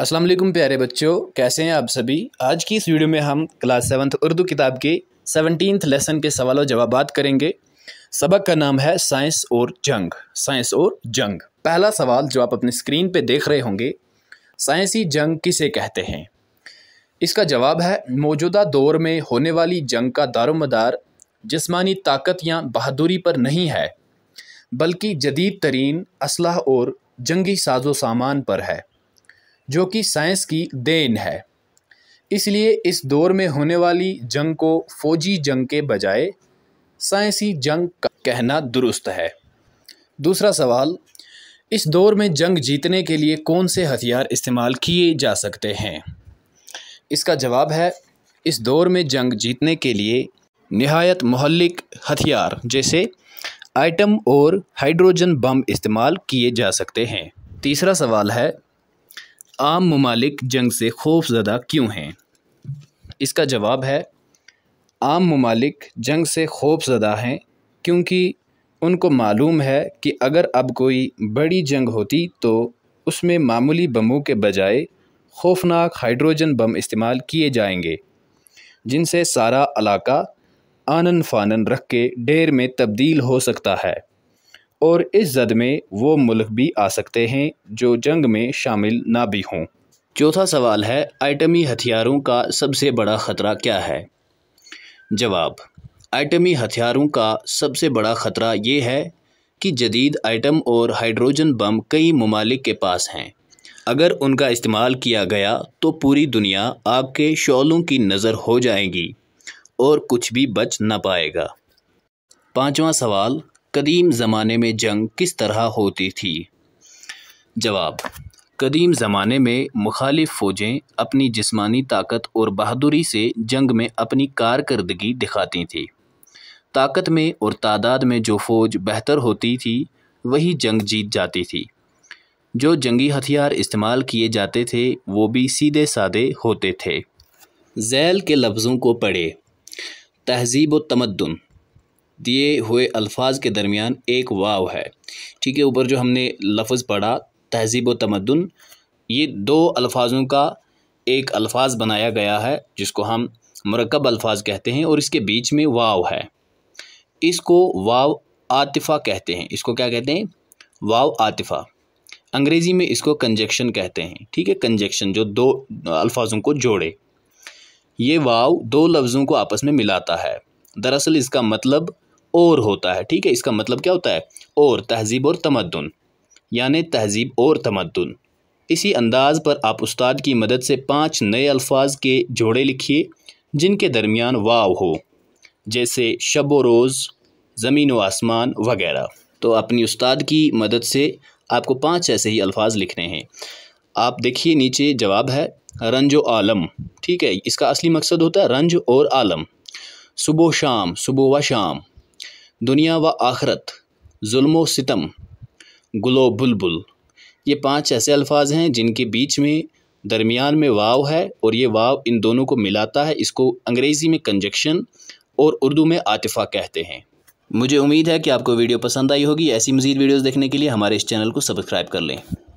अस्सलाम वालेकुम प्यारे बच्चों कैसे हैं आप सभी आज की इस वीडियो में हम क्लास सेवन्थ उर्दू किताब के सेवनटीन्थ लेसन के सवाल जवाब करेंगे सबक का नाम है साइंस और जंग साइंस और जंग पहला सवाल जो आप अपने स्क्रीन पे देख रहे होंगे साइंसी जंग किसे कहते हैं इसका जवाब है मौजूदा दौर में होने वाली जंग का दारोमदार जिसमानी ताकत या बहादुरी पर नहीं है बल्कि जदीद तरीन असलाह और जंगी साजो सामान पर है जो कि साइंस की देन है इसलिए इस दौर में होने वाली जंग को फौजी जंग के बजाय साइंसी जंग का कहना दुरुस्त है दूसरा सवाल इस दौर में जंग जीतने के लिए कौन से हथियार इस्तेमाल किए जा सकते हैं इसका जवाब है इस दौर में जंग जीतने के लिए नहायत महलिक हथियार जैसे आइटम और हाइड्रोजन बम इस्तेमाल किए जा सकते हैं तीसरा सवाल है आम ममालिक जंग से ज़दा क्यों हैं इसका जवाब है आम ममालिक जंग से ज़दा हैं क्योंकि उनको मालूम है कि अगर अब कोई बड़ी जंग होती तो उसमें मामूली बमों के बजाय खौफनाक हाइड्रोजन बम इस्तेमाल किए जाएंगे जिनसे सारा इलाका आनन फानन रख के ढेर में तब्दील हो सकता है और इस जद में वो मुल्क भी आ सकते हैं जो जंग में शामिल ना भी हों चौथा सवाल है आइटमी हथियारों का सबसे बड़ा ख़तरा क्या है जवाब आइटमी हथियारों का सबसे बड़ा ख़तरा ये है कि जदीद आइटम और हाइड्रोजन बम कई ममालिक के पास हैं अगर उनका इस्तेमाल किया गया तो पूरी दुनिया आपके शोलों की नज़र हो जाएगी और कुछ भी बच ना पाएगा पांचवा सवाल कदीम ज़माने में जंग किस तरह होती थी जवाब कदीम ज़माने में मुखालिफ फ़ौजें अपनी जिस्मानी ताकत और बहादुरी से जंग में अपनी कारकर्दगी दिखाती थी ताकत में और तादाद में जो फ़ौज बेहतर होती थी वही जंग जीत जाती थी जो जंगी हथियार इस्तेमाल किए जाते थे वो भी सीधे सादे होते थे जैल के लफ्ज़ों को पढ़े तहजीब व तमदन दिए हुए अल्फाज के दरमियान एक वाव है ठीक है ऊपर जो हमने लफ्ज़ पढ़ा तहजीब व तमदन ये दो अल्फाजों का एक अल्फाज बनाया गया है जिसको हम मरकब अल्फाज कहते हैं और इसके बीच में वाव है इसको वाव आतिफ़ा कहते हैं इसको क्या कहते हैं वाव आतिफ़ा अंग्रेज़ी में इसको कंजक्शन कहते हैं ठीक है कंजक्शन जो दो अल्फाजों को जोड़े ये वाव दो लफ्ज़ों को आपस में मिलाता है दरअसल इसका मतलब और होता है ठीक है इसका मतलब क्या होता है और तहजीब और तमदन यानि तहजीब और तमद्दन इसी अंदाज़ पर आप उस्ताद की मदद से पाँच नए अल्फाज के जोड़े लिखिए जिनके दरमियान वाव हो जैसे शब व रोज़ ज़मीन व आसमान वगैरह तो अपनी उस्ताद की मदद से आपको पांच ऐसे ही अल्फाज लिखने हैं आप देखिए नीचे जवाब है रंज आलम ठीक है इसका असली मकसद होता है रंज और आलम सुबह शाम सुबह व शाम दुनिया व आखरत जुल्म सितम गुलो बुलबुल ये पांच ऐसे अल्फाज हैं जिनके बीच में दरमियान में वाव है और ये वाव इन दोनों को मिलाता है इसको अंग्रेज़ी में कंजक्शन और उर्दू में आतिफा कहते हैं मुझे उम्मीद है कि आपको वीडियो पसंद आई होगी ऐसी मज़ीद वीडियोस देखने के लिए हमारे इस चैनल को सब्सक्राइब कर लें